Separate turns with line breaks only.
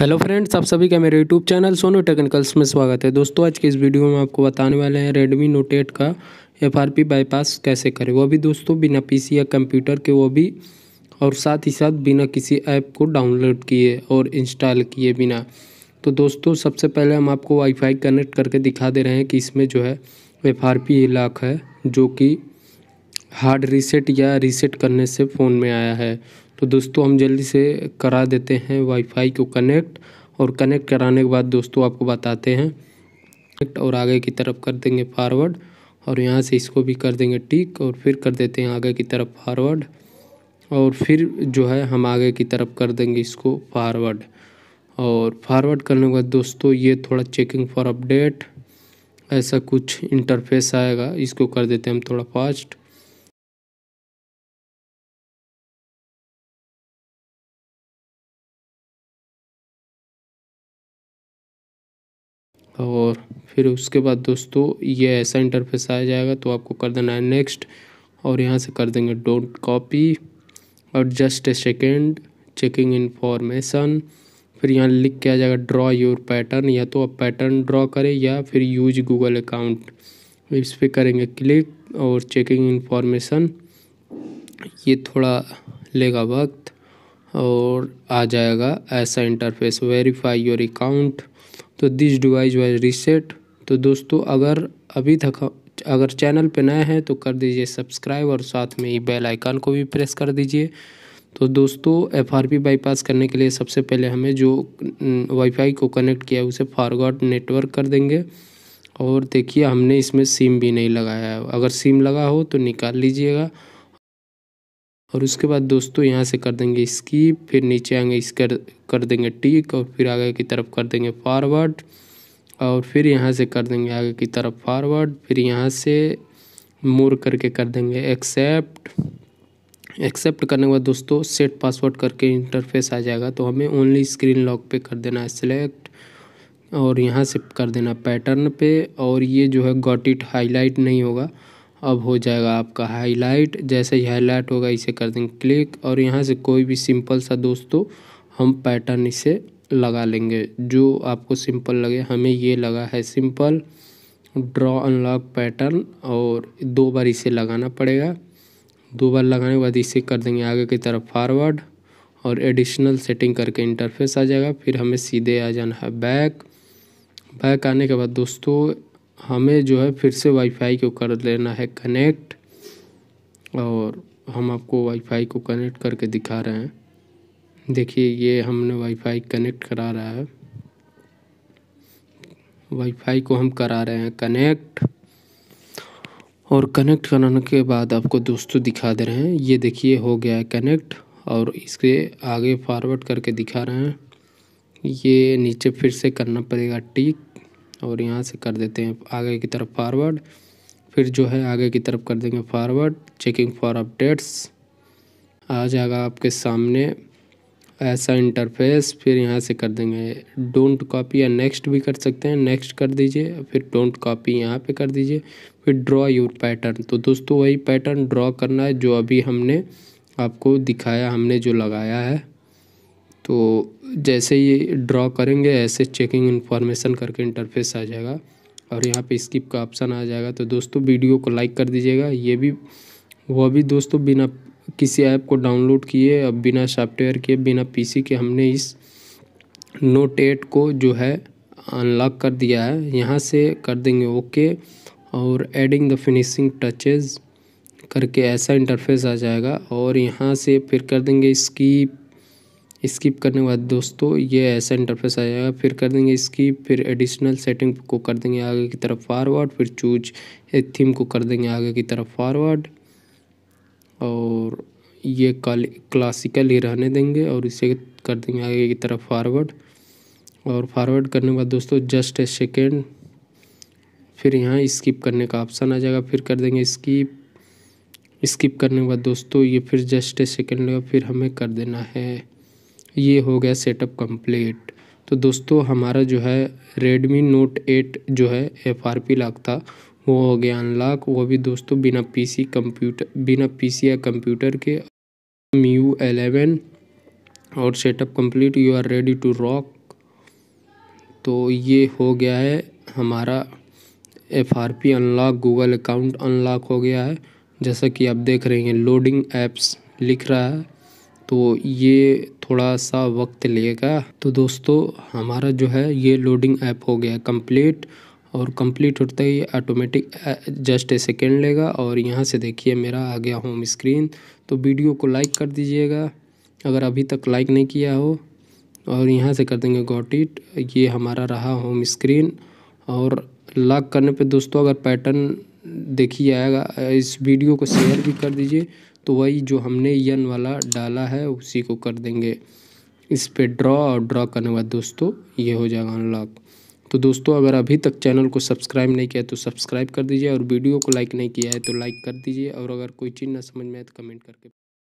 hello friends आप सभी का मेरे यूट्यूब चैनल सोनू टेक्निकल्स में स्वागत है दोस्तों आज के इस वीडियो में आपको बताने वाले हैं रेडमी नोट एट का एफ आर पी बाईपास कैसे करें वो भी दोस्तों बिना पीसी या कंप्यूटर के वो भी और साथ ही साथ बिना किसी ऐप को डाउनलोड किए और इंस्टॉल किए बिना तो दोस्तों सबसे पहले हम आपको वाईफाई कनेक्ट करके दिखा दे रहे हैं कि इसमें जो है एफ आर पी है जो कि हार्ड रीसेट या रीसेट करने से फ़ोन में आया है तो दोस्तों हम जल्दी से करा देते हैं वाईफाई को कनेक्ट और कनेक्ट कराने के बाद दोस्तों आपको बताते हैं और आगे की तरफ कर देंगे फारवर्ड और यहाँ से इसको भी कर देंगे टिक और फिर कर देते हैं आगे की तरफ फारवर्ड और फिर जो है हम आगे की तरफ कर देंगे इसको फारवर्ड और फारवर्ड करने के बाद दोस्तों ये थोड़ा चेकिंग फॉर अपडेट ऐसा कुछ इंटरफेस आएगा इसको कर देते हैं हम थोड़ा फास्ट और फिर उसके बाद दोस्तों ये ऐसा इंटरफेस आ जाएगा तो आपको कर देना है नेक्स्ट और यहाँ से कर देंगे डोंट कॉपी और just a second checking information फिर यहाँ लिख के आ जाएगा ड्रॉ योर पैटर्न या तो आप पैटर्न ड्रॉ करें या फिर यूज गूगल अकाउंट इस पर करेंगे क्लिक और चेकिंग इन्फॉर्मेशन ये थोड़ा लेगा वक्त और आ जाएगा ऐसा इंटरफेस वेरीफाई योर अकाउंट तो दिस डिवाइस वाइज रीसेट तो दोस्तों अगर अभी तक अगर चैनल पर नए हैं तो कर दीजिए सब्सक्राइब और साथ में ही बेल आइकन को भी प्रेस कर दीजिए तो दोस्तों एफ आर पी बाईपास करने के लिए सबसे पहले हमें जो वाईफाई को कनेक्ट किया है उसे फॉरवर्ड नेटवर्क कर देंगे और देखिए हमने इसमें सिम भी नहीं लगाया है अगर सिम लगा हो तो निकाल लीजिएगा और उसके बाद दोस्तों यहाँ से कर देंगे स्कीप फिर नीचे आएंगे इस कर कर देंगे टिक और फिर आगे की तरफ कर देंगे फॉरवर्ड और फिर यहाँ से कर देंगे आगे की तरफ फॉरवर्ड फिर यहाँ से मोर करके कर देंगे एक्सेप्ट एक्सेप्ट करने के बाद दोस्तों सेट पासवर्ड करके इंटरफेस आ जाएगा तो हमें ओनली स्क्रीन लॉक पे कर देना है सिलेक्ट और यहाँ से कर देना पैटर्न पे और ये जो है गॉट इट हाईलाइट नहीं होगा अब हो जाएगा आपका हाईलाइट जैसे ही हाईलाइट होगा इसे कर देंगे क्लिक और यहाँ से कोई भी सिंपल सा दोस्तों हम पैटर्न इसे लगा लेंगे जो आपको सिंपल लगे हमें ये लगा है सिंपल ड्रॉ अनलॉक पैटर्न और दो बार इसे लगाना पड़ेगा दो बार लगाने के बाद इसे कर देंगे आगे की तरफ फॉरवर्ड और एडिशनल सेटिंग करके इंटरफेस आ जाएगा फिर हमें सीधे आ जाना है बैक बैक आने के बाद दोस्तों हमें जो है फिर से वाईफाई को कर लेना है कनेक्ट और हम आपको वाईफाई को कनेक्ट करके दिखा रहे हैं देखिए ये हमने वाईफाई कनेक्ट करा रहा है वाईफाई को हम करा रहे हैं कनेक्ट और कनेक्ट कराने के बाद आपको दोस्तों दिखा दे रहे हैं ये देखिए हो गया है कनेक्ट और इसके आगे फॉरवर्ड करके दिखा रहे हैं ये नीचे फिर से करना पड़ेगा टिक और यहाँ से कर देते हैं आगे की तरफ फारवर्ड फिर जो है आगे की तरफ कर देंगे फारवर्ड चेकिंग फॉर अपडेट्स आ जाएगा आपके सामने ऐसा इंटरफेस फिर यहाँ से कर देंगे डोंट कॉपी या नेक्स्ट भी कर सकते हैं नेक्स्ट कर दीजिए फिर डोंट कॉपी यहाँ पे कर दीजिए फिर ड्रॉ योर पैटर्न तो दोस्तों वही पैटर्न ड्रॉ करना है जो अभी हमने आपको दिखाया हमने जो लगाया है तो जैसे ही ड्रॉ करेंगे ऐसे चेकिंग इन्फॉर्मेशन करके इंटरफेस आ जाएगा और यहाँ पे स्किप का ऑप्शन आ जाएगा तो दोस्तों वीडियो को लाइक कर दीजिएगा ये भी वह भी दोस्तों बिना किसी ऐप को डाउनलोड किए अब बिना सॉफ्टवेयर के बिना पीसी के हमने इस नोट एट को जो है अनलॉक कर दिया है यहाँ से कर देंगे ओके और एडिंग द फिनिशिंग टचेज़ करके ऐसा इंटरफेस आ जाएगा और यहाँ से फिर कर देंगे स्कीप स्किप करने के बाद दोस्तों ये ऐसा इंटरफेस आ जाएगा फिर कर देंगे स्किप फिर एडिशनल सेटिंग को कर देंगे आगे की तरफ फॉरवर्ड फिर चूज थीम को कर देंगे आगे की तरफ फॉरवर्ड और ये क्लासिकल ही रहने देंगे और इसे कर देंगे आगे की तरफ फॉरवर्ड और फॉरवर्ड करने के बाद दोस्तों जस्ट ए सेकेंड फिर यहाँ स्किप करने का ऑप्शन आ जाएगा फिर कर देंगे स्किप स्किप करने के बाद दोस्तों ये फिर जस्ट ए सेकेंड लगा फिर हमें कर देना है ये हो गया सेटअप कंप्लीट तो दोस्तों हमारा जो है रेडमी नोट एट जो है एफ आर पी लाख था वो हो गया अनलॉक वो भी दोस्तों बिना पीसी कंप्यूटर बिना पीसी या कंप्यूटर के मी यू एलेवन और setup complete you are ready to rock तो ये हो गया है हमारा F R P unlock Google account unlock हो गया है जैसा कि आप देख रहे हैं लोडिंग एप्स लिख रहा है तो ये थोड़ा सा वक्त लेगा तो दोस्तों हमारा जो है ये लोडिंग ऐप हो गया कंप्लीट और कंप्लीट होता ही ऑटोमेटिक जस्ट ए सेकेंड लेगा और यहाँ से देखिए मेरा आ गया होम स्क्रीन तो वीडियो को लाइक कर दीजिएगा अगर अभी तक लाइक नहीं किया हो और यहाँ से कर देंगे गॉट इट ये हमारा रहा होम स्क्रीन और लॉक करने पे दोस्तों अगर पैटर्न देखिए आएगा इस वीडियो को शेयर भी कर दीजिए तो वही जो हमने यन वाला डाला है उसी को कर देंगे इस पर ड्रॉ और ड्रॉ करने बाद दोस्तों ये हो जाएगा अनलॉक तो दोस्तों अगर अभी तक चैनल को सब्सक्राइब नहीं किया तो सब्सक्राइब कर दीजिए और वीडियो को लाइक नहीं किया है तो लाइक कर दीजिए और अगर कोई चीज़ ना समझ में आए तो कमेंट करके